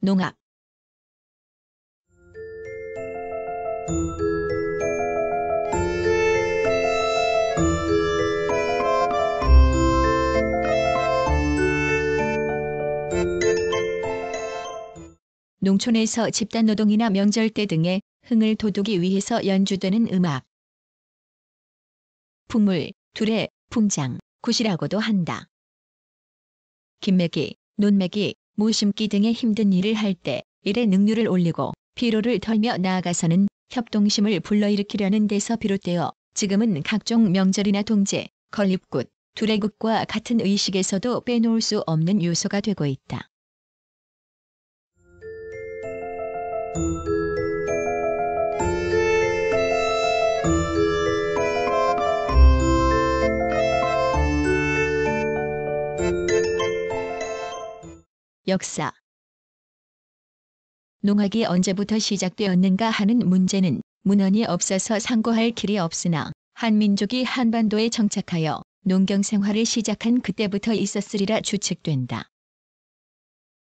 농악 농촌에서 집단노동이나 명절 때 등의 흥을 돋우기 위해서 연주되는 음악. 풍물, 둘의 풍장, 굿이라고도 한다. 김매기, 논매기, 무심기 등의 힘든 일을 할 때 일의 능률을 올리고 피로를 털며 나아가서는 협동심을 불러일으키려는 데서 비롯되어 지금은 각종 명절이나 동제, 건립굿, 두레굿과 같은 의식에서도 빼놓을 수 없는 요소가 되고 있다. 역사 농학이 언제부터 시작되었는가 하는 문제는 문헌이 없어서 상고할 길이 없으나 한민족이 한반도에 정착하여 농경 생활을 시작한 그때부터 있었으리라 추측된다.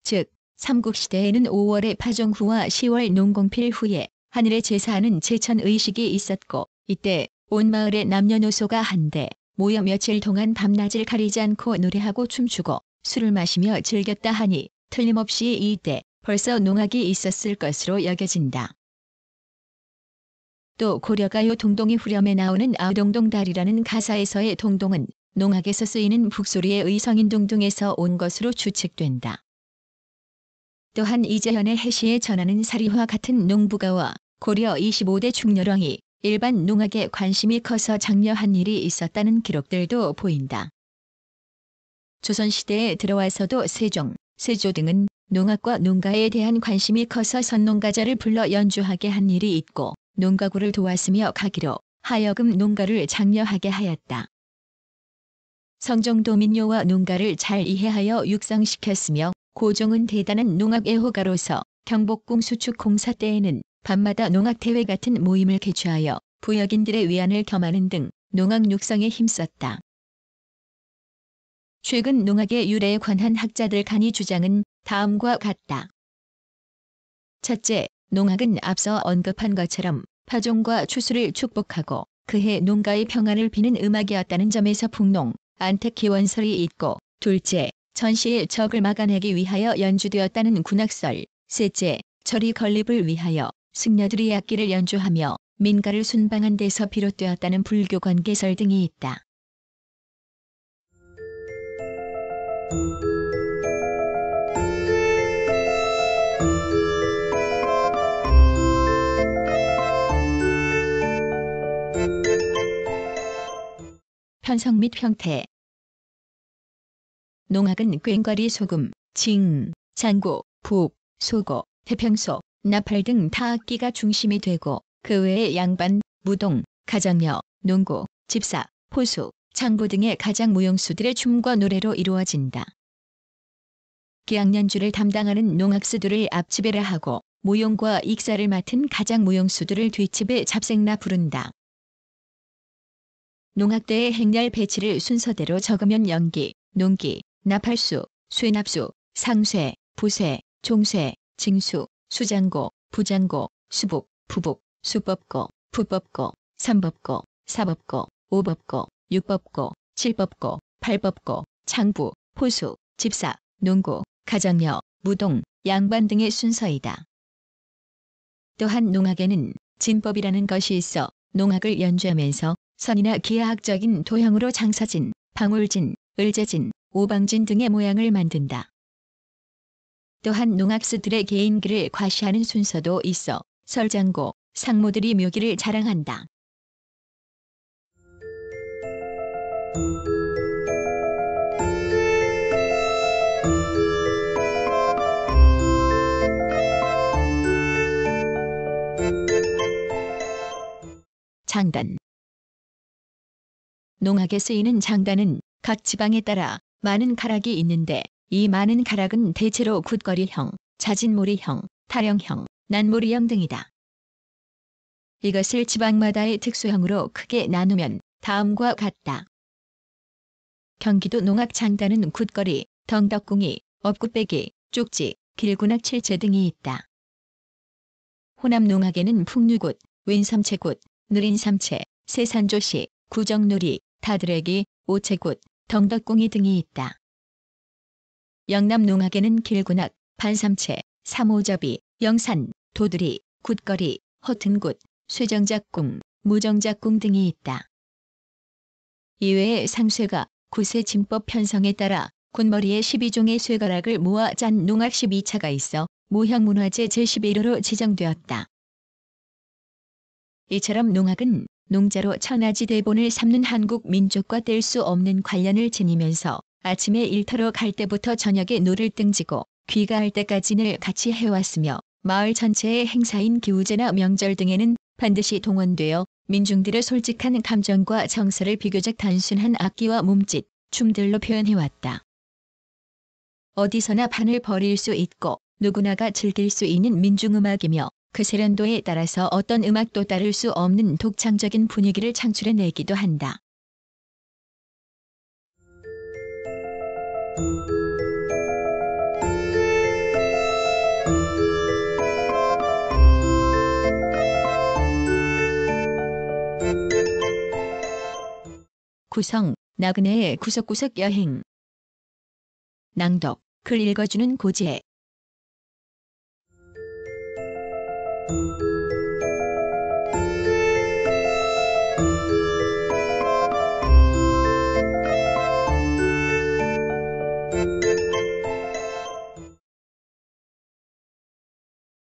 즉, 삼국시대에는 5월의 파종 후와 10월 농공필 후에 하늘에 제사하는 제천의식이 있었고 이때 온 마을의 남녀노소가 한데 모여 며칠 동안 밤낮을 가리지 않고 노래하고 춤추고 술을 마시며 즐겼다 하니 틀림없이 이때 벌써 농악이 있었을 것으로 여겨진다. 또 고려가요 동동이 후렴에 나오는 아동동달이라는 가사에서의 동동은 농악에서 쓰이는 북소리의 의성인 동동에서 온 것으로 추측된다. 또한 이재현의 해시에 전하는 사리화 같은 농부가와 고려 25대 중렬왕이 일반 농악에 관심이 커서 장려한 일이 있었다는 기록들도 보인다. 조선시대에 들어와서도 세종, 세조 등은 농악과 농가에 대한 관심이 커서 선농가자를 불러 연주하게 한 일이 있고 농가구를 도왔으며 가기로 하여금 농가를 장려하게 하였다. 성종도 민요와 농가를 잘 이해하여 육성시켰으며 고종은 대단한 농악 애호가로서 경복궁 수축공사 때에는 밤마다 농악대회 같은 모임을 개최하여 부역인들의 위안을 겸하는 등 농악 육성에 힘썼다. 최근 농학의 유래에 관한 학자들 간의 주장은 다음과 같다. 첫째, 농학은 앞서 언급한 것처럼 파종과 추수를 축복하고 그해 농가의 평안을 비는 음악이었다는 점에서 풍농, 안택 기원설이 있고 둘째, 전시의 적을 막아내기 위하여 연주되었다는 군악설, 셋째, 철이 건립을 위하여 승려들이 악기를 연주하며 민가를 순방한 데서 비롯되었다는 불교 관계설 등이 있다. 편성 및 형태 농악은 꽹과리 소금, 징, 산고, 북, 소고, 태평소, 나팔 등 타악기가 중심이 되고 그 외에 양반, 무동, 가장녀, 농고, 집사, 포수, 창부 등의 가장 무용수들의 춤과 노래로 이루어진다. 기악연주를 담당하는 농악수들을 앞집에라 하고 무용과 익사를 맡은 가장 무용수들을 뒷집에 잡생나 부른다. 농학대의 행렬 배치를 순서대로 적으면 연기, 농기, 나팔수, 쇠납수, 상쇠, 부쇠, 종쇠, 징수, 수장고, 부장고, 수복, 부복, 수법고, 부법고, 삼법고, 사법고, 오법고, 육법고, 칠법고, 팔법고, 창부, 포수, 집사, 농구, 가정녀, 무동, 양반 등의 순서이다. 또한 농악에는 진법이라는 것이 있어 농악을 연주하면서 선이나 기하학적인 도형으로 장서진, 방울진, 을제진 오방진 등의 모양을 만든다. 또한 농악수들의 개인기를 과시하는 순서도 있어 설장고, 상모들이 묘기를 자랑한다. 장단 농악에 쓰이는 장단은 각 지방에 따라 많은 가락이 있는데 이 많은 가락은 대체로 굿거리형, 자진몰이형, 타령형, 난몰이형 등이다. 이것을 지방마다의 특수형으로 크게 나누면 다음과 같다. 경기도 농악 장단은 굿거리, 덩덕궁이, 업구빼기, 쪽지, 길구악칠제 등이 있다. 호남 농악에는 풍류굿, 왼삼채굿, 느린삼채, 세산조시, 구정놀이, 타드레기 오채굿, 덩덕궁이 등이 있다. 영남 농악에는 길군악, 반삼채, 사모잡이 영산, 도드리 굿거리, 허튼굿, 쇠정작궁, 무정작궁 등이 있다. 이외에 상쇠가 구세 진법 편성에 따라 군머리에 12종의 쇠가락을 모아 짠 농악 12차가 있어 무형문화재 제11호로 지정되었다. 이처럼 농악은 농자로 천하지 대본을 삼는 한국 민족과 뗄 수 없는 관련을 지니면서 아침에 일터로 갈 때부터 저녁에 노를 등지고 귀가할 때까지는 같이 해왔으며 마을 전체의 행사인 기우제나 명절 등에는 반드시 동원되어 민중들의 솔직한 감정과 정서를 비교적 단순한 악기와 몸짓, 춤들로 표현해왔다. 어디서나 판을 벌일 수 있고 누구나가 즐길 수 있는 민중음악이며 그 세련도에 따라서 어떤 음악도 따를 수 없는 독창적인 분위기를 창출해내기도 한다. 구성, 나그네의 구석구석 여행 낭독, 글 읽어주는 고지혜